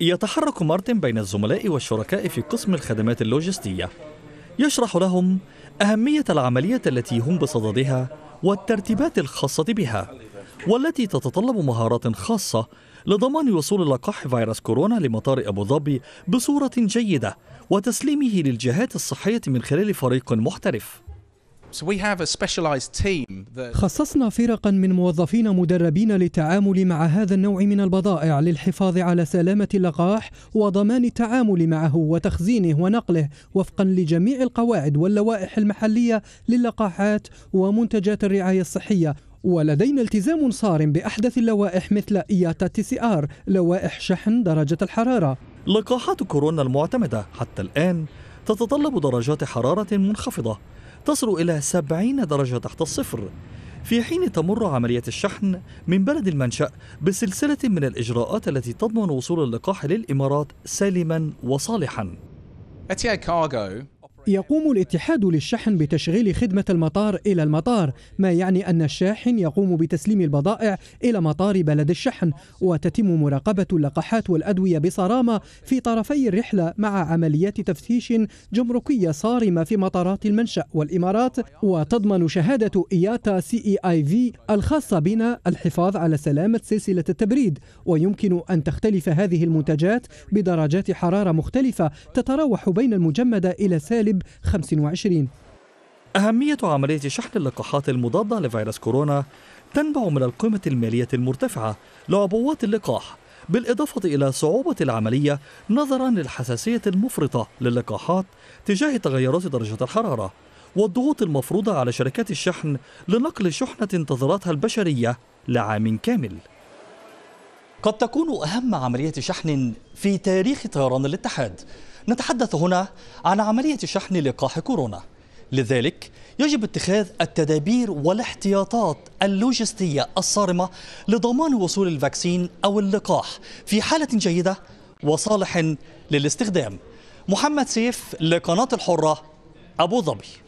يتحرك مارتن بين الزملاء والشركاء في قسم الخدمات اللوجستية يشرح لهم أهمية العملية التي هم بصددها والترتيبات الخاصة بها والتي تتطلب مهارات خاصة لضمان وصول لقاح فيروس كورونا لمطار أبو ظبي بصورة جيدة وتسليمه للجهات الصحية من خلال فريق محترف خصصنا فرقا من موظفين مدربين للتعامل مع هذا النوع من البضائع للحفاظ على سلامة اللقاح وضمان التعامل معه وتخزينه ونقله وفقا لجميع القواعد واللوائح المحلية للقاحات ومنتجات الرعاية الصحية ولدينا التزام صارم بأحدث اللوائح مثل إياتا تي سي آر لوائح شحن درجة الحرارة لقاحات كورونا المعتمدة حتى الآن تتطلب درجات حرارة منخفضة تصل إلى 70 درجة تحت الصفر في حين تمر عملية الشحن من بلد المنشأ بسلسلة من الإجراءات التي تضمن وصول اللقاح للإمارات سالما وصالحا. Etihad Cargo يقوم الاتحاد للشحن بتشغيل خدمة المطار إلى المطار ما يعني أن الشاحن يقوم بتسليم البضائع إلى مطار بلد الشحن وتتم مراقبة اللقاحات والأدوية بصرامة في طرفي الرحلة مع عمليات تفتيش جمركية صارمة في مطارات المنشأ والإمارات وتضمن شهادة إياتا سي إي آي في الخاصة بنا الحفاظ على سلامة سلسلة التبريد ويمكن أن تختلف هذه المنتجات بدرجات حرارة مختلفة تتراوح بين المجمدة إلى سالب الحرب 25 أهمية عملية شحن اللقاحات المضادة لفيروس كورونا تنبع من القيمة المالية المرتفعة لعبوات اللقاح بالإضافة إلى صعوبة العملية نظرا للحساسية المفرطة للقاحات تجاه تغيرات درجة الحرارة والضغوط المفروضة على شركات الشحن لنقل شحنة انتظرتها البشرية لعام كامل قد تكون أهم عملية شحن في تاريخ طيران الاتحاد نتحدث هنا عن عملية شحن لقاح كورونا لذلك يجب اتخاذ التدابير والاحتياطات اللوجستية الصارمة لضمان وصول الفاكسين أو اللقاح في حالة جيدة وصالح للاستخدام محمد سيف لقناة الحرة أبو ظبي